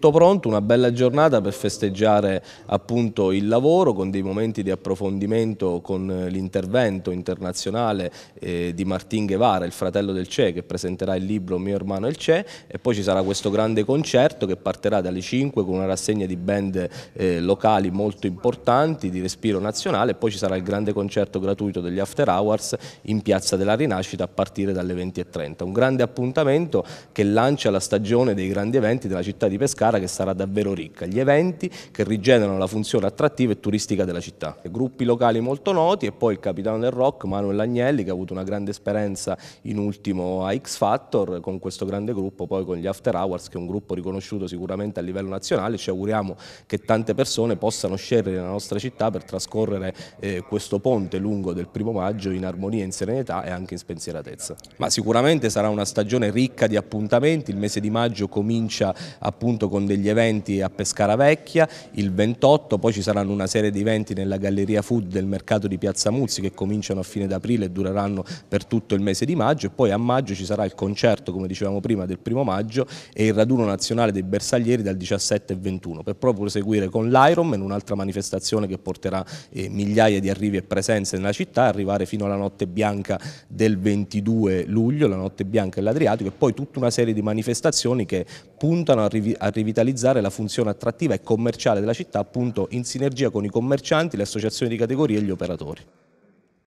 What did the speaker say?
Tutto pronto, una bella giornata per festeggiare appunto il lavoro con dei momenti di approfondimento con eh, l'intervento internazionale eh, di Martin Guevara, il fratello del CE, che presenterà il libro Mio hermano il CE e poi ci sarà questo grande concerto che partirà dalle 5 con una rassegna di band eh, locali molto importanti di respiro nazionale e poi ci sarà il grande concerto gratuito degli After Hours in Piazza della Rinascita a partire dalle 20.30. Un grande appuntamento che lancia la stagione dei grandi eventi della città di Pescara gara che sarà davvero ricca. Gli eventi che rigenerano la funzione attrattiva e turistica della città. Gruppi locali molto noti e poi il capitano del rock Manuel Agnelli che ha avuto una grande esperienza in ultimo a X Factor con questo grande gruppo, poi con gli After Hours che è un gruppo riconosciuto sicuramente a livello nazionale. Ci auguriamo che tante persone possano scegliere la nostra città per trascorrere eh, questo ponte lungo del primo maggio in armonia, in serenità e anche in spensieratezza. Ma sicuramente sarà una stagione ricca di appuntamenti, il mese di maggio comincia appunto con con degli eventi a Pescara Vecchia il 28, poi ci saranno una serie di eventi nella Galleria Food del mercato di Piazza Muzzi che cominciano a fine d'aprile e dureranno per tutto il mese di maggio e poi a maggio ci sarà il concerto, come dicevamo prima, del primo maggio e il raduno nazionale dei bersaglieri dal 17 e 21 per proprio proseguire con l'Ironman, un'altra manifestazione che porterà eh, migliaia di arrivi e presenze nella città, arrivare fino alla notte bianca del 22 luglio, la notte bianca dell'Adriatico e poi tutta una serie di manifestazioni che puntano a, rivi a rivisitare rivitalizzare la funzione attrattiva e commerciale della città appunto in sinergia con i commercianti, le associazioni di categoria e gli operatori.